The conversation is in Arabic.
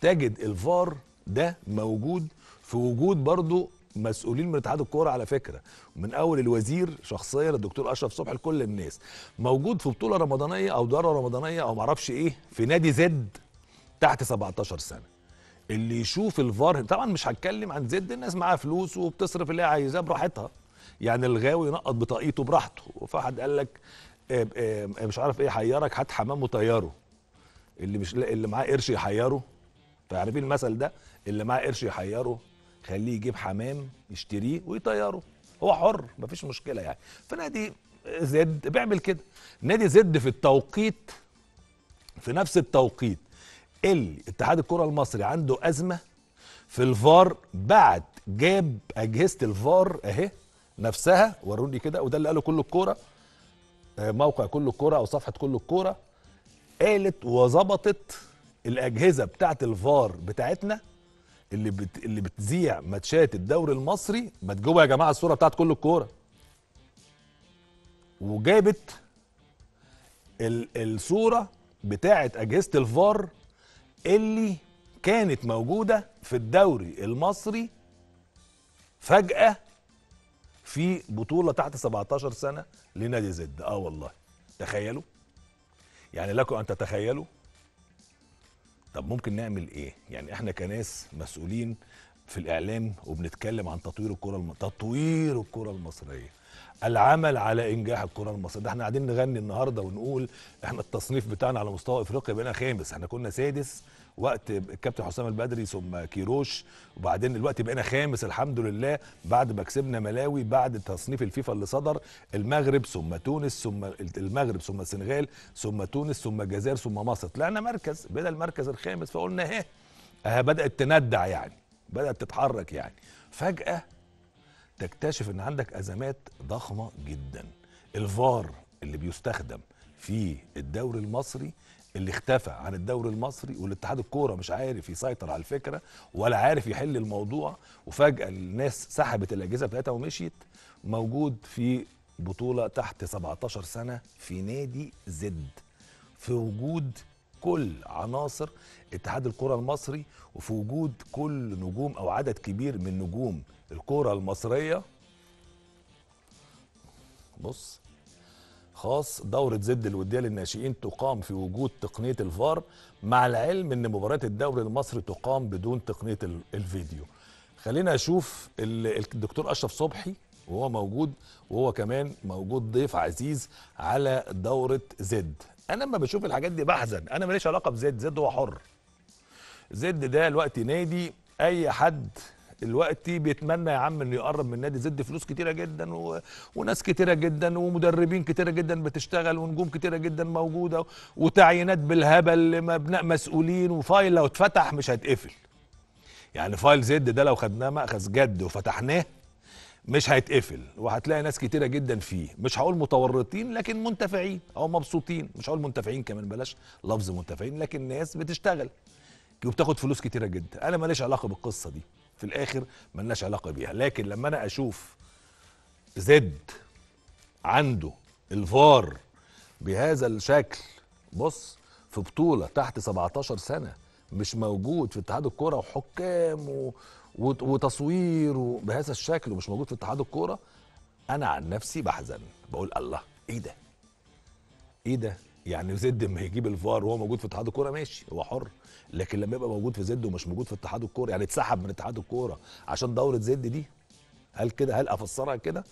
تجد الفار ده موجود في وجود برضو مسؤولين من اتحاد الكوره على فكره من اول الوزير شخصيا للدكتور اشرف صبحي لكل الناس موجود في بطوله رمضانيه او دوره رمضانيه او معرفش ايه في نادي زد تحت 17 سنه اللي يشوف الفار طبعا مش هتكلم عن زد الناس معاها فلوس وبتصرف اللي هي عايزاه براحتها يعني الغاوي ينقط بطاقيته براحته فحد قال لك آه، آه، مش عارف ايه حيرك هات حمام وطيره اللي مش اللي معاه قرش يحيره فعارفين يعني المثل ده اللي معاه قرش يحيره خليه يجيب حمام يشتريه ويطيره هو حر مفيش مشكله يعني فنادي زد بيعمل كده نادي زد في التوقيت في نفس التوقيت اللي اتحاد الكره المصري عنده ازمه في الفار بعد جاب اجهزه الفار اهي نفسها وروني كده وده اللي قاله كل الكوره آه، موقع كل الكوره او صفحه كل الكوره قالت وظبطت الاجهزه بتاعه الفار بتاعتنا اللي بت... اللي بتذيع ماتشات الدوري المصري ما يا جماعه الصوره بتاعت كل الكوره وجابت ال... الصوره بتاعه اجهزه الفار اللي كانت موجوده في الدوري المصري فجاه في بطوله تحت 17 سنه لنادي زد اه والله تخيلوا يعني لكم ان تتخيلوا طب ممكن نعمل ايه يعني احنا كناس مسؤولين في الاعلام وبنتكلم عن تطوير الكره الم... تطوير الكره المصريه العمل على انجاح الكره المصريه ده احنا قاعدين نغني النهارده ونقول احنا التصنيف بتاعنا على مستوى افريقيا بقينا خامس احنا كنا سادس وقت الكابتن حسام البدري ثم كيروش وبعدين دلوقتي بقينا خامس الحمد لله بعد ما كسبنا ملاوي بعد تصنيف الفيفا اللي صدر المغرب ثم تونس ثم المغرب ثم السنغال ثم تونس ثم الجزائر ثم مصر طلعنا مركز بدل المركز الخامس فقلنا ايه بدات تندع يعني بدات تتحرك يعني فجاه تكتشف ان عندك ازمات ضخمه جدا الفار اللي بيستخدم في الدوري المصري اللي اختفى عن الدوري المصري والاتحاد الكوره مش عارف يسيطر على الفكره ولا عارف يحل الموضوع وفجاه الناس سحبت الاجهزه بتاعتها ومشيت موجود في بطوله تحت 17 سنه في نادي زد في وجود كل عناصر اتحاد الكره المصري وفي وجود كل نجوم او عدد كبير من نجوم الكره المصريه بص خاص دورة زد الودية للناشئين تقام في وجود تقنية الفار مع العلم ان مباراة الدوري المصري تقام بدون تقنية الفيديو خلينا اشوف الدكتور اشرف صبحي وهو موجود وهو كمان موجود ضيف عزيز على دورة زد انا لما بشوف الحاجات دي بحزن انا ماليش علاقه بزد زد هو حر زد ده الوقت نادي اي حد دلوقتي بيتمنى يا عم انه يقرب من نادي زد فلوس كتيره جدا و... وناس كتيره جدا ومدربين كتيره جدا بتشتغل ونجوم كتيره جدا موجوده و... وتعيينات بالهبل لمبناء مسؤولين وفايل لو اتفتح مش هيتقفل يعني فايل زد ده لو خدناه مأخذ جد وفتحناه مش هيتقفل وهتلاقي ناس كتيره جدا فيه مش هقول متورطين لكن منتفعين او مبسوطين مش هقول منتفعين كمان بلاش لفظ منتفعين لكن ناس بتشتغل وبتاخد فلوس كتيره جدا انا ماليش علاقه بالقصه دي في الاخر مالناش علاقه بيها لكن لما انا اشوف زد عنده الفار بهذا الشكل بص في بطوله تحت 17 سنه مش موجود في اتحاد الكوره وحكام و... وتصويره بهذا الشكل ومش موجود في اتحاد الكوره انا عن نفسي بحزن بقول الله ايه ده ايه ده يعني زد ما يجيب الفار وهو موجود في اتحاد الكوره ماشي هو حر لكن لما يبقى موجود في زد ومش موجود في اتحاد الكوره يعني اتسحب من اتحاد الكوره عشان دوره زد دي هل كده هل افسرها كده